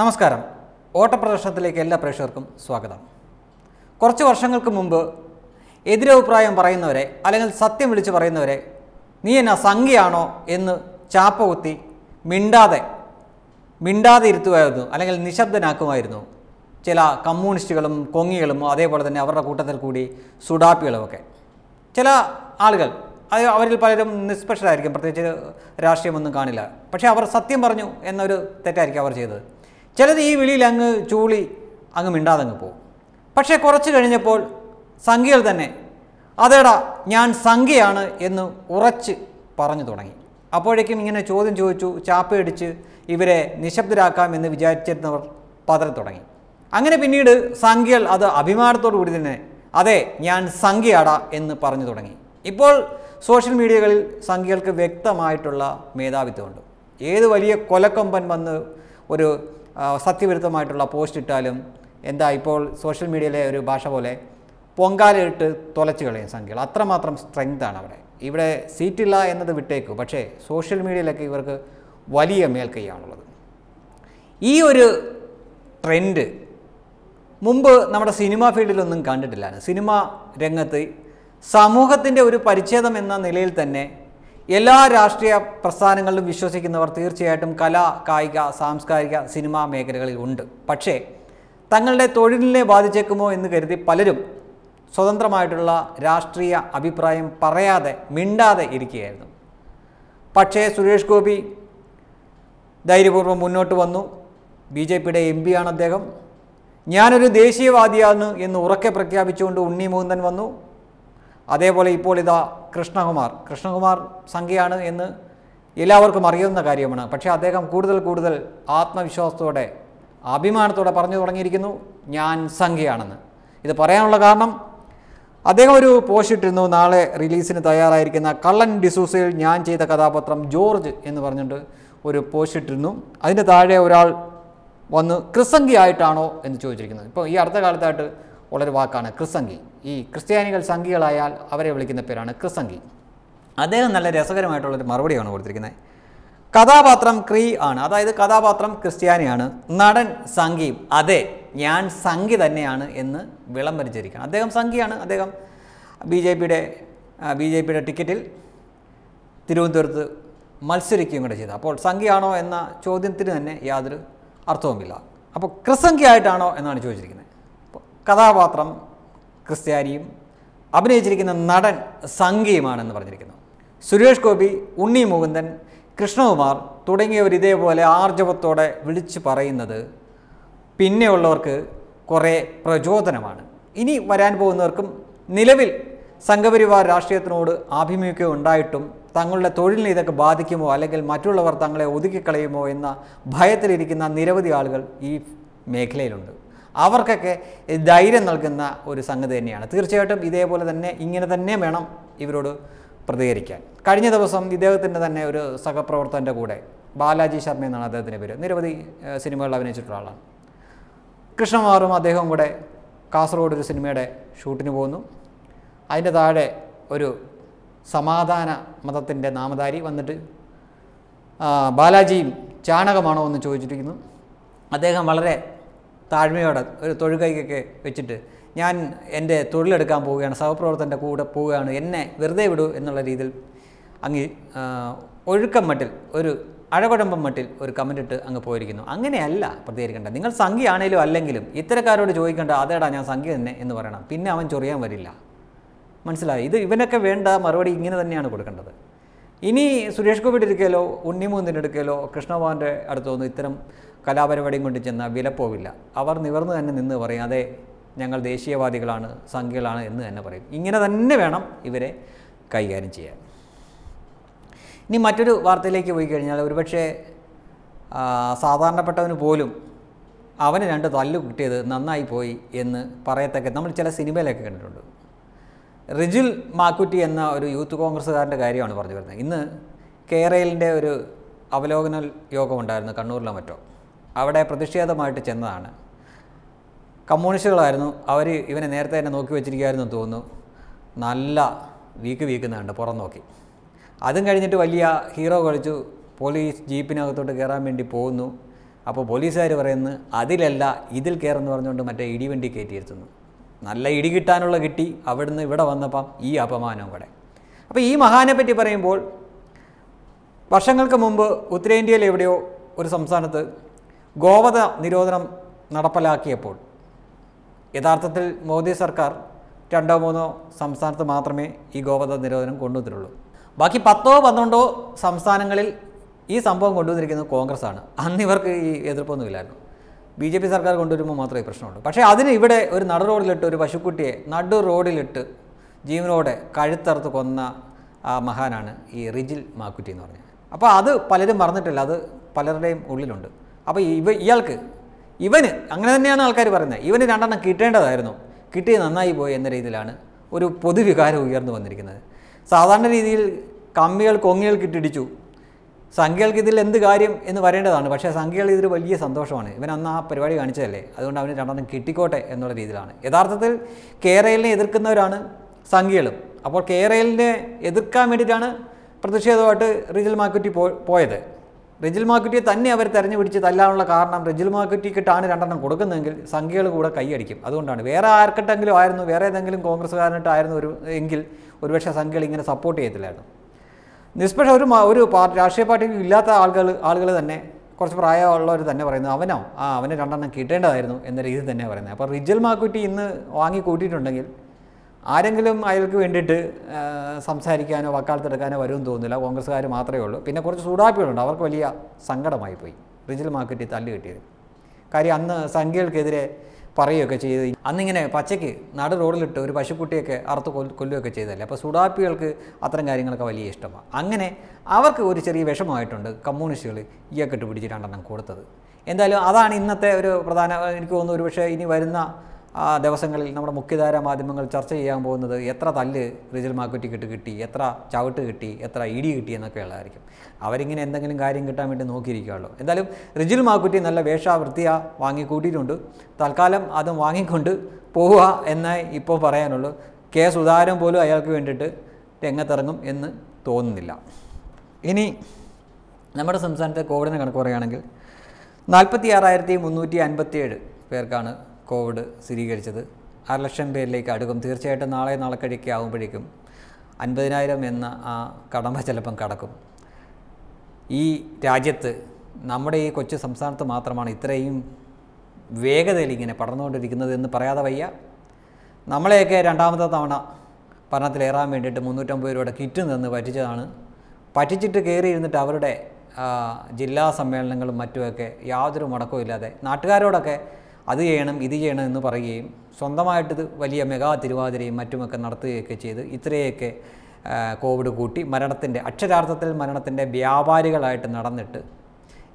നമസ്കാരം ഓട്ടപ്രദർശനത്തിലേക്ക് എല്ലാ പ്രേക്ഷകർക്കും സ്വാഗതം കുറച്ച് വർഷങ്ങൾക്ക് മുമ്പ് എതിരഭിപ്രായം പറയുന്നവരെ അല്ലെങ്കിൽ സത്യം വിളിച്ച് പറയുന്നവരെ നീ എന്ന സംഖ്യയാണോ എന്ന് ചാപ്പ കുത്തി മിണ്ടാതെ മിണ്ടാതെ ഇരുത്തുമായിരുന്നു അല്ലെങ്കിൽ നിശബ്ദനാക്കുമായിരുന്നു ചില കമ്മ്യൂണിസ്റ്റുകളും കൊങ്ങികളും അതേപോലെ തന്നെ അവരുടെ കൂട്ടത്തിൽ കൂടി സുഡാപ്പികളുമൊക്കെ ചില ആളുകൾ അത് അവരിൽ പലരും നിഷ്പക്ഷരായിരിക്കും പ്രത്യേകിച്ച് രാഷ്ട്രീയമൊന്നും കാണില്ല പക്ഷേ അവർ സത്യം പറഞ്ഞു എന്നൊരു തെറ്റായിരിക്കും അവർ ചെയ്തത് ചിലത് ഈ വിളിയിൽ അങ്ങ് ചൂളി അങ്ങ് മിണ്ടാതെ അങ്ങ് പോകും പക്ഷേ കുറച്ച് കഴിഞ്ഞപ്പോൾ സംഖ്യകൾ തന്നെ അതേടാ ഞാൻ സംഖ്യയാണ് എന്ന് ഉറച്ച് പറഞ്ഞു തുടങ്ങി അപ്പോഴേക്കും ഇങ്ങനെ ചോദ്യം ചോദിച്ചു ചാപ്പയടിച്ച് ഇവരെ നിശബ്ദരാക്കാം എന്ന് വിചാരിച്ചിരുന്നവർ പതറി തുടങ്ങി അങ്ങനെ പിന്നീട് സംഖ്യകൾ അത് അഭിമാനത്തോടു കൂടി തന്നെ അതെ ഞാൻ സംഖ്യയാടാ എന്ന് പറഞ്ഞു തുടങ്ങി ഇപ്പോൾ സോഷ്യൽ മീഡിയകളിൽ സംഖ്യകൾക്ക് വ്യക്തമായിട്ടുള്ള മേധാവിത്വമുണ്ട് ഏത് വലിയ കൊലക്കൊമ്പൻ വന്ന് ഒരു സത്യവിരുദ്ധമായിട്ടുള്ള പോസ്റ്റ് ഇട്ടാലും എന്താ ഇപ്പോൾ സോഷ്യൽ മീഡിയയിലെ ഒരു ഭാഷ പോലെ പൊങ്കാലയിട്ട് തുലച്ചു കളയും സംഖ്യകൾ അത്രമാത്രം സ്ട്രെങ്താണ് അവിടെ ഇവിടെ സീറ്റില്ല എന്നത് വിട്ടേക്കു പക്ഷേ സോഷ്യൽ മീഡിയയിലൊക്കെ ഇവർക്ക് വലിയ മേൽക്കൈയാണുള്ളത് ഈ ഒരു ട്രെൻഡ് മുമ്പ് നമ്മുടെ സിനിമ ഫീൽഡിലൊന്നും കണ്ടിട്ടില്ല സിനിമ രംഗത്ത് സമൂഹത്തിൻ്റെ ഒരു പരിച്ഛേദം എന്ന നിലയിൽ തന്നെ എല്ലാ രാഷ്ട്രീയ പ്രസ്ഥാനങ്ങളിലും വിശ്വസിക്കുന്നവർ തീർച്ചയായിട്ടും കല കായിക സാംസ്കാരിക സിനിമാ മേഖലകളിൽ ഉണ്ട് പക്ഷേ തങ്ങളുടെ തൊഴിലിനെ ബാധിച്ചേക്കുമോ എന്ന് കരുതി പലരും സ്വതന്ത്രമായിട്ടുള്ള രാഷ്ട്രീയ അഭിപ്രായം പറയാതെ മിണ്ടാതെ ഇരിക്കുകയായിരുന്നു പക്ഷേ സുരേഷ് ഗോപി ധൈര്യപൂർവ്വം മുന്നോട്ട് വന്നു ബി ജെ പിയുടെ എം പിയാണ് അദ്ദേഹം ഞാനൊരു ദേശീയവാദിയാണ് എന്ന് ഉറക്കെ പ്രഖ്യാപിച്ചുകൊണ്ട് ഉണ്ണി മുകുന്ദൻ വന്നു അതേപോലെ ഇപ്പോൾ ഇതാ കൃഷ്ണകുമാർ കൃഷ്ണകുമാർ സംഖ്യയാണ് എന്ന് എല്ലാവർക്കും അറിയുന്ന കാര്യമാണ് പക്ഷേ അദ്ദേഹം കൂടുതൽ കൂടുതൽ ആത്മവിശ്വാസത്തോടെ അഭിമാനത്തോടെ പറഞ്ഞു തുടങ്ങിയിരിക്കുന്നു ഞാൻ സംഖ്യയാണെന്ന് ഇത് പറയാനുള്ള കാരണം അദ്ദേഹം ഒരു പോസ്റ്റിട്ടിരുന്നു നാളെ റിലീസിന് തയ്യാറായിരിക്കുന്ന കള്ളൻ ഡിസൂസയിൽ ഞാൻ ചെയ്ത കഥാപാത്രം ജോർജ് എന്ന് പറഞ്ഞിട്ട് ഒരു പോസ്റ്റിട്ടിരുന്നു അതിൻ്റെ താഴെ ഒരാൾ വന്ന് ക്രിസംഗി ആയിട്ടാണോ എന്ന് ചോദിച്ചിരിക്കുന്നത് ഇപ്പോൾ ഈ അടുത്ത കാലത്തായിട്ട് ഉള്ളൊരു വാക്കാണ് ക്രിസംഗി ഈ ക്രിസ്ത്യാനികൾ സംഘികളായാൽ അവരെ വിളിക്കുന്ന പേരാണ് ക്രിസംഗി അദ്ദേഹം നല്ല രസകരമായിട്ടുള്ളൊരു മറുപടിയാണ് കൊടുത്തിരിക്കുന്നത് കഥാപാത്രം ക്രീ ആണ് അതായത് കഥാപാത്രം ക്രിസ്ത്യാനിയാണ് നടൻ സംഘി അതെ ഞാൻ സംഘി തന്നെയാണ് എന്ന് വിളംബരിച്ചിരിക്കുകയാണ് അദ്ദേഹം സംഘിയാണ് അദ്ദേഹം ബി ജെ പിയുടെ ബി ജെ പിയുടെ ടിക്കറ്റിൽ തിരുവനന്തപുരത്ത് മത്സരിക്കുകയും കൂടെ ചെയ്തു അപ്പോൾ സംഘിയാണോ എന്ന ചോദ്യത്തിന് തന്നെ യാതൊരു അർത്ഥവുമില്ല അപ്പോൾ ക്രിസംഖ്യയായിട്ടാണോ എന്നാണ് ചോദിച്ചിരിക്കുന്നത് കഥാപാത്രം ക്രിസ്ത്യാനിയും അഭിനയിച്ചിരിക്കുന്ന നടൻ സംഘിയുമാണെന്ന് പറഞ്ഞിരിക്കുന്നു സുരേഷ് ഗോപി ഉണ്ണി മുകുന്ദൻ കൃഷ്ണകുമാർ തുടങ്ങിയവർ ഇതേപോലെ ആർജവത്തോടെ വിളിച്ചു പറയുന്നത് പിന്നെയുള്ളവർക്ക് കുറേ പ്രചോദനമാണ് ഇനി വരാൻ പോകുന്നവർക്കും നിലവിൽ സംഘപരിവാർ രാഷ്ട്രീയത്തിനോട് ആഭിമുഖ്യം ഉണ്ടായിട്ടും തങ്ങളുടെ തൊഴിലിനെ ഇതൊക്കെ ബാധിക്കുമോ അല്ലെങ്കിൽ മറ്റുള്ളവർ തങ്ങളെ ഒതുക്കിക്കളയുമോ എന്ന ഭയത്തിലിരിക്കുന്ന നിരവധി ആളുകൾ ഈ മേഖലയിലുണ്ട് അവർക്കൊക്കെ ധൈര്യം നൽകുന്ന ഒരു സംഗതി തന്നെയാണ് തീർച്ചയായിട്ടും ഇതേപോലെ തന്നെ ഇങ്ങനെ തന്നെ വേണം ഇവരോട് പ്രതികരിക്കാൻ കഴിഞ്ഞ ദിവസം ഇദ്ദേഹത്തിൻ്റെ തന്നെ ഒരു സഹപ്രവർത്തകൻ്റെ കൂടെ ബാലാജി ശർമ്മ എന്നാണ് അദ്ദേഹത്തിൻ്റെ പേര് നിരവധി സിനിമകളിൽ അഭിനയിച്ചിട്ടുള്ള ആളാണ് കൃഷ്ണമാറും അദ്ദേഹവും കൂടെ കാസർഗോഡ് ഒരു സിനിമയുടെ ഷൂട്ടിന് പോകുന്നു അതിൻ്റെ താഴെ ഒരു സമാധാന മതത്തിൻ്റെ നാമധാരി വന്നിട്ട് ബാലാജിയും ചാണകമാണോ എന്ന് ചോദിച്ചിരിക്കുന്നു അദ്ദേഹം വളരെ താഴ്മയോടെ ഒരു തൊഴുകൈക്കൊക്കെ വെച്ചിട്ട് ഞാൻ എൻ്റെ തൊഴിലെടുക്കാൻ പോവുകയാണ് സഹപ്രവർത്തൻ്റെ കൂടെ പോവുകയാണ് എന്നെ വെറുതെ വിടൂ എന്നുള്ള രീതിയിൽ അങ്ങ് ഒഴുക്കം മട്ടിൽ ഒരു അഴകുഴമ്പം മട്ടിൽ ഒരു കമൻ്റ് ഇട്ട് അങ്ങ് പോയിരിക്കുന്നു അങ്ങനെയല്ല പ്രതികരിക്കേണ്ട നിങ്ങൾ സംഖ്യയാണേലും അല്ലെങ്കിലും ഇത്തരക്കാരോട് ചോദിക്കേണ്ട അതേടാ ഞാൻ സംഖ്യ തന്നെ എന്ന് പറയണം പിന്നെ അവൻ ചൊറിയാൻ വരില്ല മനസ്സിലായി ഇത് ഇവനൊക്കെ വേണ്ട മറുപടി ഇങ്ങനെ തന്നെയാണ് കൊടുക്കേണ്ടത് ഇനി സുരേഷ് ഗോപിയുടെ എടുക്കലോ ഉണ്ണിമൂന്നിൻ്റെ എടുക്കലോ കൃഷ്ണഭവാൻ്റെ അടുത്തോന്നും ഇത്തരം കലാപരിപാടിയും കൊണ്ട് ചെന്നാൽ വിലപ്പോവില്ല അവർ നിവർന്നു തന്നെ നിന്ന് പറയും അതെ ഞങ്ങൾ ദേശീയവാദികളാണ് സംഘികളാണ് എന്ന് തന്നെ പറയും ഇങ്ങനെ തന്നെ വേണം ഇവരെ കൈകാര്യം ചെയ്യാൻ ഇനി മറ്റൊരു വാർത്തയിലേക്ക് പോയി കഴിഞ്ഞാൽ ഒരുപക്ഷെ സാധാരണപ്പെട്ടവന് പോലും അവന് രണ്ട് തല്ല് കിട്ടിയത് നന്നായി പോയി എന്ന് പറയത്തക്ക നമ്മൾ ചില സിനിമയിലൊക്കെ കണ്ടിട്ടുണ്ട് റിജുൽ മാക്കുറ്റി എന്ന ഒരു യൂത്ത് കോൺഗ്രസ്സുകാരൻ്റെ കാര്യമാണ് പറഞ്ഞു വരുന്നത് ഇന്ന് കേരളിൻ്റെ ഒരു അവലോകന യോഗമുണ്ടായിരുന്നു കണ്ണൂരിലോ മറ്റോ അവിടെ പ്രതിഷേധമായിട്ട് ചെന്നതാണ് കമ്മ്യൂണിസ്റ്റുകളായിരുന്നു അവർ ഇവനെ നേരത്തെ തന്നെ നോക്കി വെച്ചിരിക്കുകയായിരുന്നു തോന്നുന്നു നല്ല വീക്ക് വീക്കുന്നുണ്ട് പുറം നോക്കി അതും കഴിഞ്ഞിട്ട് വലിയ ഹീറോ കളിച്ചു പോലീസ് ജീപ്പിനകത്തോട്ട് കയറാൻ വേണ്ടി പോകുന്നു അപ്പോൾ പോലീസുകാർ പറയുന്നു അതിലല്ല ഇതിൽ കയറെന്ന് പറഞ്ഞുകൊണ്ട് മറ്റേ ഇടിവണ്ടി കയറ്റിയിരുത്തുന്നു നല്ല ഇടി കിട്ടാനുള്ള കിട്ടി അവിടുന്ന് ഇവിടെ വന്നപ്പം ഈ അപമാനവും കൂടെ അപ്പോൾ ഈ മഹാനെ പറ്റി പറയുമ്പോൾ വർഷങ്ങൾക്ക് മുമ്പ് ഉത്തരേന്ത്യയിൽ എവിടെയോ ഒരു സംസ്ഥാനത്ത് ഗോവധ നിരോധനം നടപ്പിലാക്കിയപ്പോൾ യഥാർത്ഥത്തിൽ മോദി സർക്കാർ രണ്ടോ മൂന്നോ സംസ്ഥാനത്ത് മാത്രമേ ഈ ഗോവധ നിരോധനം കൊണ്ടുവന്നിട്ടുള്ളൂ ബാക്കി പത്തോ പന്ത്രണ്ടോ സംസ്ഥാനങ്ങളിൽ ഈ സംഭവം കൊണ്ടുവന്നിരിക്കുന്നത് കോൺഗ്രസ്സാണ് അന്ന് ഇവർക്ക് ഈ എതിർപ്പൊന്നുമില്ലായിരുന്നു ബി ജെ പി സർക്കാർ കൊണ്ടുവരുമ്പോൾ മാത്രമേ പ്രശ്നമുള്ളൂ പക്ഷേ അതിന് ഇവിടെ ഒരു നടു റോഡിലിട്ട് ഒരു പശുക്കുട്ടിയെ നടു റോഡിലിട്ട് ജീവനോടെ കഴുത്തറുത്ത് കൊന്ന ആ മഹാനാണ് ഈ റിജിൽ മാക്കുറ്റി എന്ന് പറഞ്ഞത് അപ്പോൾ അത് പലരും മറന്നിട്ടില്ല അത് പലരുടെയും ഉള്ളിലുണ്ട് അപ്പോൾ ഇവ ഇയാൾക്ക് ഇവന് അങ്ങനെ തന്നെയാണ് ആൾക്കാർ പറയുന്നത് ഇവന് രണ്ടെണ്ണം കിട്ടേണ്ടതായിരുന്നു കിട്ടി നന്നായി പോയി എന്ന രീതിയിലാണ് ഒരു പൊതുവികാരം ഉയർന്നു വന്നിരിക്കുന്നത് സാധാരണ രീതിയിൽ കമ്മികൾ കൊങ്ങികൾ കിട്ടിടിച്ചു സംഖ്യകൾക്ക് ഇതിൽ എന്ത് കാര്യം എന്ന് വരേണ്ടതാണ് പക്ഷേ സംഖ്യകൾ ഇതൊരു വലിയ സന്തോഷമാണ് ഇവൻ അന്ന് ആ പരിപാടി കാണിച്ചതല്ലേ അതുകൊണ്ട് അവന് രണ്ടെണ്ണം കിട്ടിക്കോട്ടെ എന്നുള്ള രീതിയിലാണ് യഥാർത്ഥത്തിൽ കേരളിനെ എതിർക്കുന്നവരാണ് സംഖ്യകളും അപ്പോൾ കേരളിനെ എതിർക്കാൻ വേണ്ടിയിട്ടാണ് പ്രതിഷേധമായിട്ട് റീജൽ മാക്കുറ്റി പോയത് റെജിൽ മാക്കുറ്റിയെ തന്നെ അവർ തെരഞ്ഞു പിടിച്ച് തല്ലാനുള്ള കാരണം റെജിൽ മാക്കുറ്റിക്കിട്ടാണ് രണ്ടെണ്ണം കൊടുക്കുന്നതെങ്കിൽ സംഖ്യകൾ കൂടെ കൈയടിക്കും അതുകൊണ്ടാണ് വേറെ ആർക്കിട്ടെങ്കിലും ആയിരുന്നു വേറെ ഏതെങ്കിലും കോൺഗ്രസ്സുകാരനായിട്ടായിരുന്നു ഒരു എങ്കിൽ ഒരുപക്ഷെ സംഖ്യകൾ ഇങ്ങനെ സപ്പോർട്ട് ചെയ്യത്തില്ലായിരുന്നു നിഷ്പക്ഷ ഒരു ഒരു രാഷ്ട്രീയ പാർട്ടിക്കും ഇല്ലാത്ത ആളുകൾ ആളുകൾ തന്നെ കുറച്ച് പ്രായമുള്ളവർ തന്നെ പറയുന്നത് അവനോ ആ അവന് രണ്ടെണ്ണം കിട്ടേണ്ടതായിരുന്നു എന്ന രീതിയിൽ തന്നെ പറയുന്നത് അപ്പോൾ റിജൽ മാക്കുറ്റി ഇന്ന് വാങ്ങി കൂട്ടിയിട്ടുണ്ടെങ്കിൽ ആരെങ്കിലും അയാൾക്ക് വേണ്ടിയിട്ട് സംസാരിക്കാനോ വക്കാലത്തെടുക്കാനോ വരുമെന്ന് തോന്നുന്നില്ല കോൺഗ്രസ്സുകാർ മാത്രമേ ഉള്ളൂ പിന്നെ കുറച്ച് സൂടാപ്പികളുണ്ട് അവർക്ക് വലിയ സങ്കടമായി പോയി റിജിൽ മാർക്കറ്റിൽ തല്ലു കിട്ടിയത് കാര്യം അന്ന് സംഖ്യകൾക്കെതിരെ പറയുകയൊക്കെ ചെയ്ത് അന്നിങ്ങനെ പച്ചയ്ക്ക് നട റോഡിലിട്ട് ഒരു പശുക്കുട്ടിയൊക്കെ അറുത്ത് കൊൽ കൊല്ലുകയൊക്കെ ചെയ്തല്ലേ അപ്പോൾ സുഡാപ്പികൾക്ക് അത്തരം കാര്യങ്ങളൊക്കെ വലിയ ഇഷ്ടമാണ് അങ്ങനെ അവർക്ക് ഒരു ചെറിയ വിഷമമായിട്ടുണ്ട് കമ്മ്യൂണിസ്റ്റുകൾ ഈയൊക്കെ ഇട്ട് പിടിച്ച് രണ്ടെണ്ണം കൊടുത്തത് എന്തായാലും അതാണ് ഇന്നത്തെ ഒരു പ്രധാന എനിക്ക് തോന്നുന്നു ഒരു പക്ഷേ ഇനി വരുന്ന ആ ദിവസങ്ങളിൽ നമ്മുടെ മുഖ്യധാര മാധ്യമങ്ങൾ ചർച്ച ചെയ്യാൻ പോകുന്നത് എത്ര തല്ല് റിജൽ മാക്കുറ്റിക്കിട്ട് കിട്ടി എത്ര ചവിട്ട് കിട്ടി എത്ര ഇടി കിട്ടി എന്നൊക്കെ ഉള്ളതായിരിക്കും അവരിങ്ങനെ എന്തെങ്കിലും കാര്യം കിട്ടാൻ വേണ്ടി നോക്കിയിരിക്കുകയുള്ളു എന്തായാലും റിജിൽ മാക്കുറ്റി നല്ല വേഷാവൃത്തിയ വാങ്ങിക്കൂട്ടിയിട്ടുണ്ട് തൽക്കാലം അത് വാങ്ങിക്കൊണ്ട് പോവുക എന്നേ ഇപ്പോൾ പറയാനുള്ളൂ കെ സുധാരൻ പോലും അയാൾക്ക് വേണ്ടിയിട്ട് രംഗത്തിറങ്ങും എന്ന് തോന്നുന്നില്ല ഇനി നമ്മുടെ സംസ്ഥാനത്തെ കോവിഡിനെ കണക്ക് പറയുകയാണെങ്കിൽ നാൽപ്പത്തി ആറായിരത്തി മുന്നൂറ്റി ഏഴ് പേർക്കാണ് കോവിഡ് സ്ഥിരീകരിച്ചത് ആറ് ലക്ഷം പേരിലേക്ക് അടുക്കും തീർച്ചയായിട്ടും നാളെ നാളെക്കഴിക്ക് ആകുമ്പോഴേക്കും അൻപതിനായിരം എന്ന ആ കടമ്പ ചിലപ്പം കടക്കും ഈ രാജ്യത്ത് നമ്മുടെ ഈ കൊച്ചു സംസ്ഥാനത്ത് മാത്രമാണ് ഇത്രയും വേഗതയിൽ ഇങ്ങനെ പടർന്നുകൊണ്ടിരിക്കുന്നത് എന്ന് പറയാതെ വയ്യ നമ്മളെയൊക്കെ രണ്ടാമത്തെ തവണ ഭരണത്തിലേറാൻ വേണ്ടിയിട്ട് മുന്നൂറ്റമ്പത് രൂപയുടെ കിറ്റ് നിന്ന് പറ്റിച്ചതാണ് പറ്റിച്ചിട്ട് കയറിയിരുന്നിട്ട് അവരുടെ ജില്ലാ സമ്മേളനങ്ങളും മറ്റുമൊക്കെ യാതൊരു മുടക്കവും ഇല്ലാതെ നാട്ടുകാരോടൊക്കെ അത് ചെയ്യണം ഇത് ചെയ്യണം എന്ന് പറയുകയും സ്വന്തമായിട്ട് വലിയ മെഗാ തിരുവാതിരയും മറ്റുമൊക്കെ നടത്തുകയൊക്കെ ചെയ്ത് ഇത്രയൊക്കെ കോവിഡ് കൂട്ടി മരണത്തിൻ്റെ അക്ഷരാർത്ഥത്തിൽ മരണത്തിൻ്റെ വ്യാപാരികളായിട്ട് നടന്നിട്ട്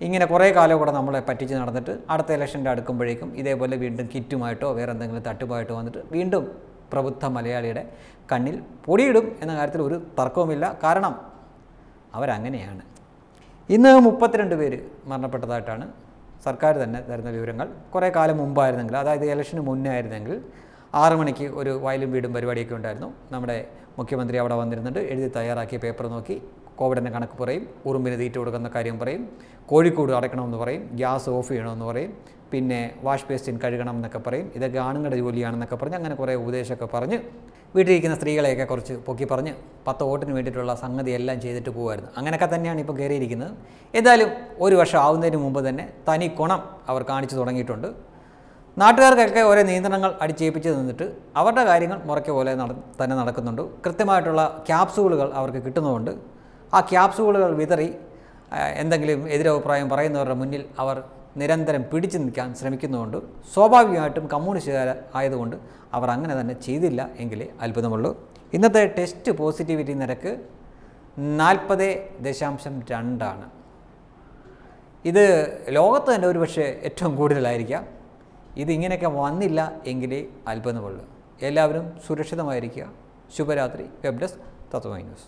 ഇങ്ങനെ കുറേ കാലം കൂടെ നമ്മളെ പറ്റിച്ച് നടന്നിട്ട് അടുത്ത ഇലക്ഷൻ്റെ അടുക്കുമ്പോഴേക്കും ഇതേപോലെ വീണ്ടും കിറ്റുമായിട്ടോ വേറെ എന്തെങ്കിലും തട്ടുമായിട്ടോ വന്നിട്ട് വീണ്ടും പ്രബുദ്ധ മലയാളിയുടെ കണ്ണിൽ പൊടിയിടും എന്ന കാര്യത്തിൽ ഒരു തർക്കവുമില്ല കാരണം അവരങ്ങനെയാണ് ഇന്ന് മുപ്പത്തിരണ്ട് പേര് മരണപ്പെട്ടതായിട്ടാണ് സർക്കാർ തന്നെ തരുന്ന വിവരങ്ങൾ കുറേ കാലം മുമ്പായിരുന്നെങ്കിൽ അതായത് ഇലക്ഷന് മുന്നേ ആയിരുന്നെങ്കിൽ ആറു മണിക്ക് ഒരു വയലും വീടും പരിപാടിയൊക്കെ ഉണ്ടായിരുന്നു നമ്മുടെ മുഖ്യമന്ത്രി അവിടെ വന്നിരുന്നുണ്ട് എഴുതി തയ്യാറാക്കിയ പേപ്പർ നോക്കി കോവിഡിൻ്റെ കണക്ക് പറയും ഉറുമ്പിന് തീറ്റ കൊടുക്കുന്ന കാര്യം പറയും കോഴിക്കോട് അടയ്ക്കണമെന്ന് പറയും ഗ്യാസ് ഓഫ് ചെയ്യണമെന്ന് പറയും പിന്നെ വാഷ് ബേസിൻ കഴുകണം എന്നൊക്കെ പറയും ഇതൊക്കെ ആണുങ്ങളുടെ ജോലിയാണെന്നൊക്കെ പറഞ്ഞ് അങ്ങനെ കുറേ ഉപദേശമൊക്കെ പറഞ്ഞ് വീട്ടിലിരിക്കുന്ന സ്ത്രീകളെയൊക്കെ കുറച്ച് പൊക്കി പറഞ്ഞ് പത്ത് വോട്ടിന് വേണ്ടിയിട്ടുള്ള സംഗതി എല്ലാം ചെയ്തിട്ട് പോകുമായിരുന്നു അങ്ങനെയൊക്കെ തന്നെയാണ് ഇപ്പോൾ കയറിയിരിക്കുന്നത് ഏതായാലും ഒരു വർഷം ആവുന്നതിന് മുമ്പ് തന്നെ തനി കുണം അവർ കാണിച്ചു തുടങ്ങിയിട്ടുണ്ട് നാട്ടുകാർക്കൊക്കെ ഓരോ നിയന്ത്രണങ്ങൾ അടിച്ചേപ്പിച്ച് നിന്നിട്ട് അവരുടെ കാര്യങ്ങൾ മുറയ്ക്ക പോലെ തന്നെ നടക്കുന്നുണ്ട് കൃത്യമായിട്ടുള്ള ക്യാപ്സൂളുകൾ അവർക്ക് കിട്ടുന്നുമുണ്ട് ആ ക്യാപ്സൂളുകൾ വിതറി എന്തെങ്കിലും എതിരഭിപ്രായം പറയുന്നവരുടെ മുന്നിൽ അവർ നിരന്തരം പിടിച്ചു നിൽക്കാൻ ശ്രമിക്കുന്നതുകൊണ്ട് സ്വാഭാവികമായിട്ടും കമ്മ്യൂണിസ്റ്റുകാർ ആയതുകൊണ്ട് അവർ അങ്ങനെ തന്നെ ചെയ്തില്ല എങ്കിലേ അത്ഭുതമുള്ളൂ ഇന്നത്തെ ടെസ്റ്റ് പോസിറ്റിവിറ്റി നിരക്ക് നാൽപ്പത് ദശാംശം രണ്ടാണ് ഇത് ലോകത്ത് തന്നെ ഒരു പക്ഷേ ഏറ്റവും കൂടുതലായിരിക്കാം ഇതിങ്ങനെയൊക്കെ വന്നില്ല എങ്കിലേ അത്ഭുതമുള്ളൂ എല്ലാവരും സുരക്ഷിതമായിരിക്കുക ശുഭരാത്രി വെബ് ഡെസ്ക് തത്വമൈ ന്യൂസ്